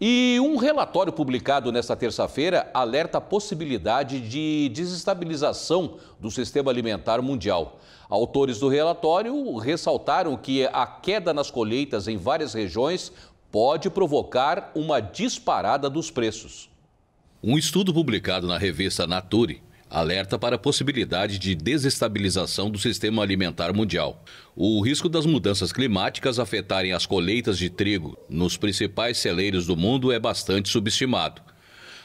E um relatório publicado nesta terça-feira alerta a possibilidade de desestabilização do sistema alimentar mundial. Autores do relatório ressaltaram que a queda nas colheitas em várias regiões pode provocar uma disparada dos preços. Um estudo publicado na revista Nature alerta para a possibilidade de desestabilização do sistema alimentar mundial. O risco das mudanças climáticas afetarem as colheitas de trigo nos principais celeiros do mundo é bastante subestimado.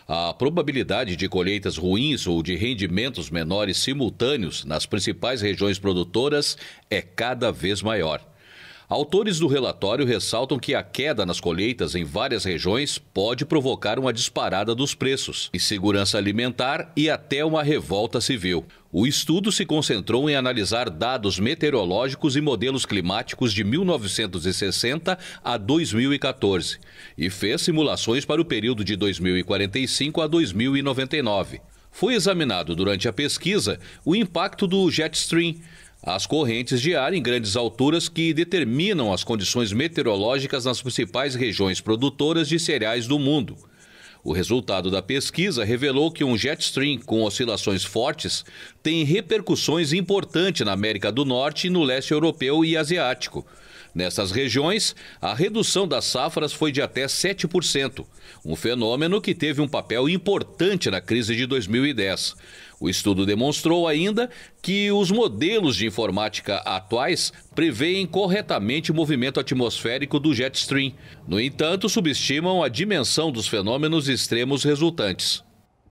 A probabilidade de colheitas ruins ou de rendimentos menores simultâneos nas principais regiões produtoras é cada vez maior. Autores do relatório ressaltam que a queda nas colheitas em várias regiões pode provocar uma disparada dos preços, insegurança alimentar e até uma revolta civil. O estudo se concentrou em analisar dados meteorológicos e modelos climáticos de 1960 a 2014 e fez simulações para o período de 2045 a 2099. Foi examinado durante a pesquisa o impacto do jet stream, as correntes de ar em grandes alturas que determinam as condições meteorológicas nas principais regiões produtoras de cereais do mundo. O resultado da pesquisa revelou que um jet stream com oscilações fortes tem repercussões importantes na América do Norte, no leste europeu e asiático. Nessas regiões, a redução das safras foi de até 7%, um fenômeno que teve um papel importante na crise de 2010. O estudo demonstrou ainda que os modelos de informática atuais preveem corretamente o movimento atmosférico do jet stream. No entanto, subestimam a dimensão dos fenômenos extremos resultantes.